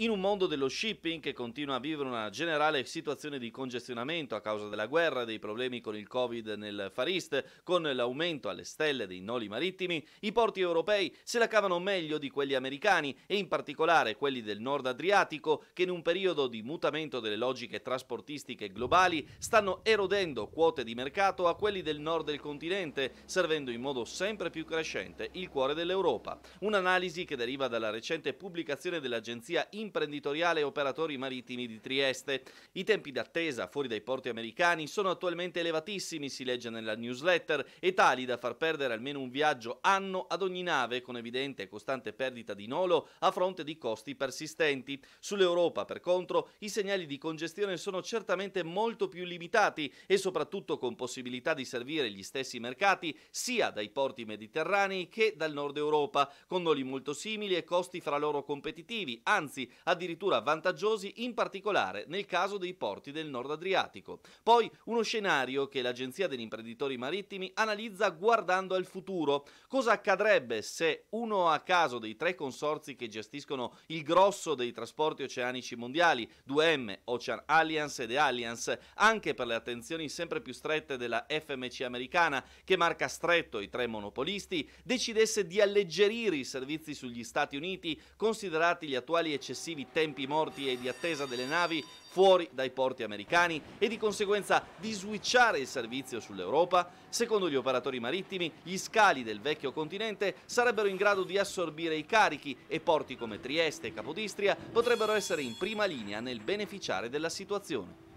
In un mondo dello shipping che continua a vivere una generale situazione di congestionamento a causa della guerra, dei problemi con il Covid nel Far East, con l'aumento alle stelle dei noli marittimi, i porti europei se la cavano meglio di quelli americani e in particolare quelli del nord Adriatico che in un periodo di mutamento delle logiche trasportistiche globali stanno erodendo quote di mercato a quelli del nord del continente, servendo in modo sempre più crescente il cuore dell'Europa. Un'analisi che deriva dalla recente pubblicazione dell'agenzia in imprenditoriale operatori marittimi di Trieste. I tempi d'attesa fuori dai porti americani sono attualmente elevatissimi, si legge nella newsletter, e tali da far perdere almeno un viaggio anno ad ogni nave, con evidente e costante perdita di nolo a fronte di costi persistenti. Sull'Europa, per contro, i segnali di congestione sono certamente molto più limitati e soprattutto con possibilità di servire gli stessi mercati sia dai porti mediterranei che dal nord Europa, con noli molto simili e costi fra loro competitivi, anzi addirittura vantaggiosi in particolare nel caso dei porti del nord Adriatico. Poi uno scenario che l'Agenzia degli imprenditori marittimi analizza guardando al futuro. Cosa accadrebbe se uno a caso dei tre consorzi che gestiscono il grosso dei trasporti oceanici mondiali, 2M, Ocean Alliance ed Alliance, anche per le attenzioni sempre più strette della FMC americana che marca stretto i tre monopolisti, decidesse di alleggerire i servizi sugli Stati Uniti, considerati gli attuali eccessivi eccessivi tempi morti e di attesa delle navi fuori dai porti americani e di conseguenza di switchare il servizio sull'Europa, secondo gli operatori marittimi gli scali del vecchio continente sarebbero in grado di assorbire i carichi e porti come Trieste e Capodistria potrebbero essere in prima linea nel beneficiare della situazione.